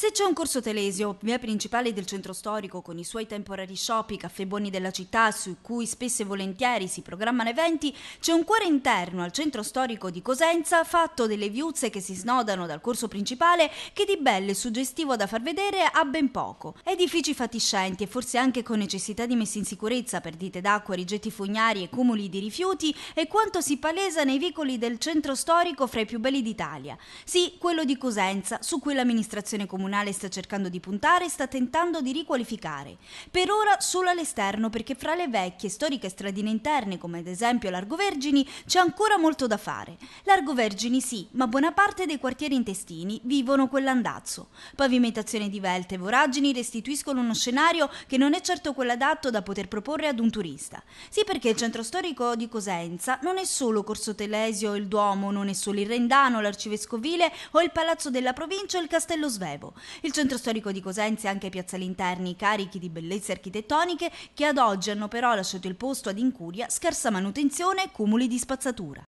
Se c'è un corso Telesio, via principale del centro storico, con i suoi temporari shop, i caffè buoni della città, su cui spesso e volentieri si programmano eventi, c'è un cuore interno al centro storico di Cosenza, fatto delle viuzze che si snodano dal corso principale, che di bello e suggestivo da far vedere ha ben poco. Edifici fatiscenti e forse anche con necessità di messa in sicurezza, perdite d'acqua, rigetti fognari e cumuli di rifiuti, è quanto si palesa nei vicoli del centro storico fra i più belli d'Italia. Sì, quello di Cosenza, su cui l'amministrazione comunale comunale sta cercando di puntare sta tentando di riqualificare. Per ora solo all'esterno perché fra le vecchie storiche stradine interne come ad esempio Largo Vergini c'è ancora molto da fare. Largo Vergini sì, ma buona parte dei quartieri intestini vivono quell'andazzo. Pavimentazione di velte e voragini restituiscono uno scenario che non è certo quello adatto da poter proporre ad un turista. Sì perché il centro storico di Cosenza non è solo Corso Telesio, il Duomo, non è solo il Rendano, l'arcivescovile o il Palazzo della Provincia o il Castello Svevo. Il centro storico di Cosenza e anche piazzali interni carichi di bellezze architettoniche che ad oggi hanno però lasciato il posto ad incuria, scarsa manutenzione e cumuli di spazzatura.